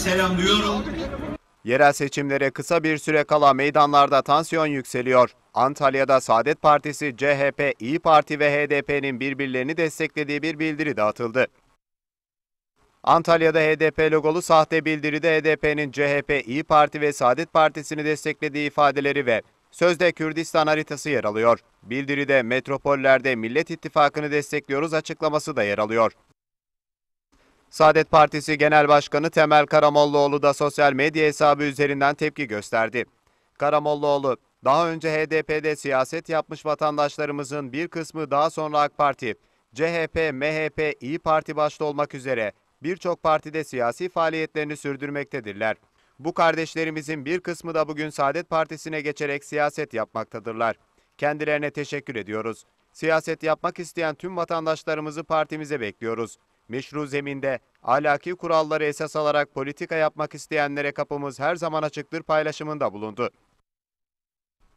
selamlıyorum. Yerel seçimlere kısa bir süre kala meydanlarda tansiyon yükseliyor. Antalya'da Saadet Partisi, CHP, İyi Parti ve HDP'nin birbirlerini desteklediği bir bildiri dağıtıldı. Antalya'da HDP logolu sahte bildiride HDP'nin CHP, İyi Parti ve Saadet Partisi'ni desteklediği ifadeleri ve sözde Kürdistan haritası yer alıyor. Bildiride metropollerde Millet İttifakı'nı destekliyoruz açıklaması da yer alıyor. Saadet Partisi Genel Başkanı Temel Karamollaoğlu da sosyal medya hesabı üzerinden tepki gösterdi. Karamollaoğlu, daha önce HDP'de siyaset yapmış vatandaşlarımızın bir kısmı daha sonra AK Parti, CHP, MHP, İyi Parti başta olmak üzere birçok partide siyasi faaliyetlerini sürdürmektedirler. Bu kardeşlerimizin bir kısmı da bugün Saadet Partisi'ne geçerek siyaset yapmaktadırlar. Kendilerine teşekkür ediyoruz. Siyaset yapmak isteyen tüm vatandaşlarımızı partimize bekliyoruz meşru zeminde ahlaki kuralları esas alarak politika yapmak isteyenlere kapımız her zaman açıktır paylaşımında bulundu.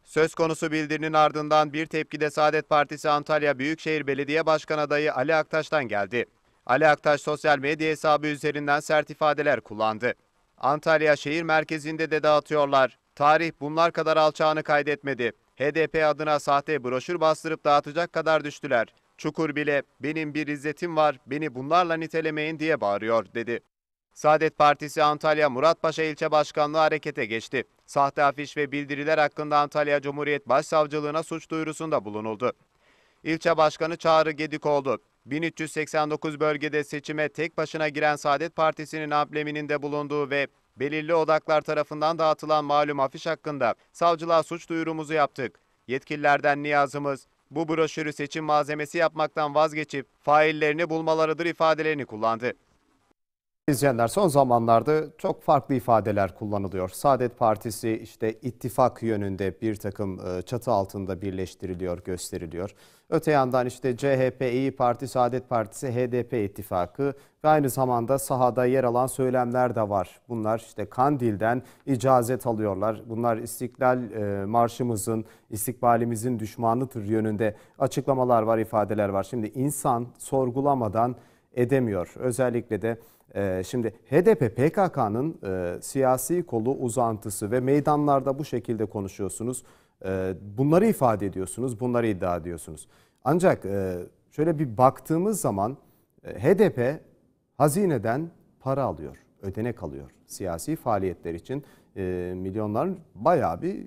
Söz konusu bildirinin ardından bir tepkide Saadet Partisi Antalya Büyükşehir Belediye Başkan adayı Ali Aktaş'tan geldi. Ali Aktaş sosyal medya hesabı üzerinden sert ifadeler kullandı. Antalya şehir merkezinde de dağıtıyorlar. Tarih bunlar kadar alçağını kaydetmedi. HDP adına sahte broşür bastırıp dağıtacak kadar düştüler. Çukur bile benim bir izzetim var, beni bunlarla nitelemeyin diye bağırıyor dedi. Saadet Partisi Antalya Muratpaşa ilçe başkanlığı harekete geçti. Sahte afiş ve bildiriler hakkında Antalya Cumhuriyet Başsavcılığına suç duyurusunda bulunuldu. İlçe başkanı Çağrı Gedik oldu. 1389 bölgede seçime tek başına giren Saadet Partisi'nin ambleminin de bulunduğu ve belirli odaklar tarafından dağıtılan malum afiş hakkında savcılığa suç duyurumuzu yaptık. Yetkililerden niyazımız bu broşürü seçim malzemesi yapmaktan vazgeçip faillerini bulmalarıdır ifadelerini kullandı. İzleyenler son zamanlarda çok farklı ifadeler kullanılıyor. Saadet Partisi işte ittifak yönünde bir takım e, çatı altında birleştiriliyor, gösteriliyor. Öte yandan işte CHP, İyi Parti, Saadet Partisi, HDP ittifakı ve aynı zamanda sahada yer alan söylemler de var. Bunlar işte Kandil'den icazet alıyorlar. Bunlar İstiklal e, Marşımızın, istikbalimizin düşmanıdır yönünde açıklamalar var, ifadeler var. Şimdi insan sorgulamadan edemiyor. Özellikle de e, Şimdi HDP PKK'nın e, siyasi kolu uzantısı ve meydanlarda bu şekilde konuşuyorsunuz. E, bunları ifade ediyorsunuz, bunları iddia ediyorsunuz. Ancak şöyle bir baktığımız zaman HDP hazineden para alıyor, ödenek alıyor. Siyasi faaliyetler için milyonlar bayağı bir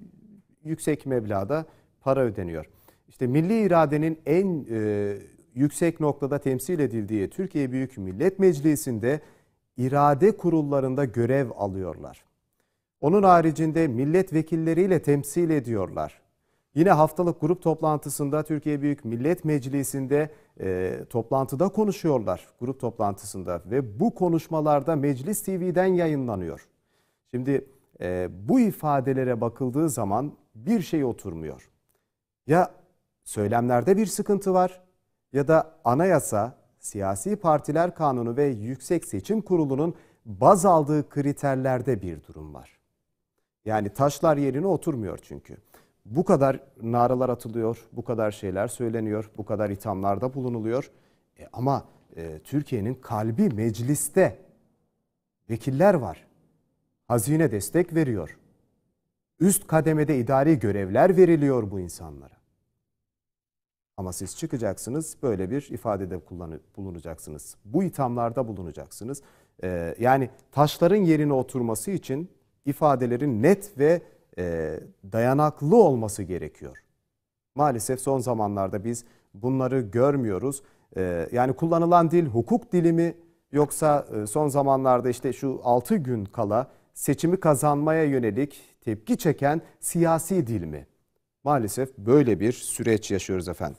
yüksek meblağda para ödeniyor. İşte milli iradenin en yüksek noktada temsil edildiği Türkiye Büyük Millet Meclisi'nde irade kurullarında görev alıyorlar. Onun haricinde milletvekilleriyle temsil ediyorlar. Yine haftalık grup toplantısında Türkiye Büyük Millet Meclisi'nde e, toplantıda konuşuyorlar grup toplantısında ve bu konuşmalarda Meclis TV'den yayınlanıyor. Şimdi e, bu ifadelere bakıldığı zaman bir şey oturmuyor. Ya söylemlerde bir sıkıntı var ya da anayasa, siyasi partiler kanunu ve Yüksek Seçim Kurulu'nun baz aldığı kriterlerde bir durum var. Yani taşlar yerine oturmuyor çünkü. Bu kadar naralar atılıyor, bu kadar şeyler söyleniyor, bu kadar ithamlarda bulunuluyor. E ama e, Türkiye'nin kalbi mecliste vekiller var. Hazine destek veriyor. Üst kademede idari görevler veriliyor bu insanlara. Ama siz çıkacaksınız böyle bir ifadede bulunacaksınız. Bu ithamlarda bulunacaksınız. Ee, yani taşların yerine oturması için ifadelerin net ve e, dayanaklı olması gerekiyor. Maalesef son zamanlarda biz bunları görmüyoruz. Ee, yani kullanılan dil hukuk dili mi yoksa e, son zamanlarda işte şu 6 gün kala seçimi kazanmaya yönelik tepki çeken siyasi dil mi? Maalesef böyle bir süreç yaşıyoruz efendim.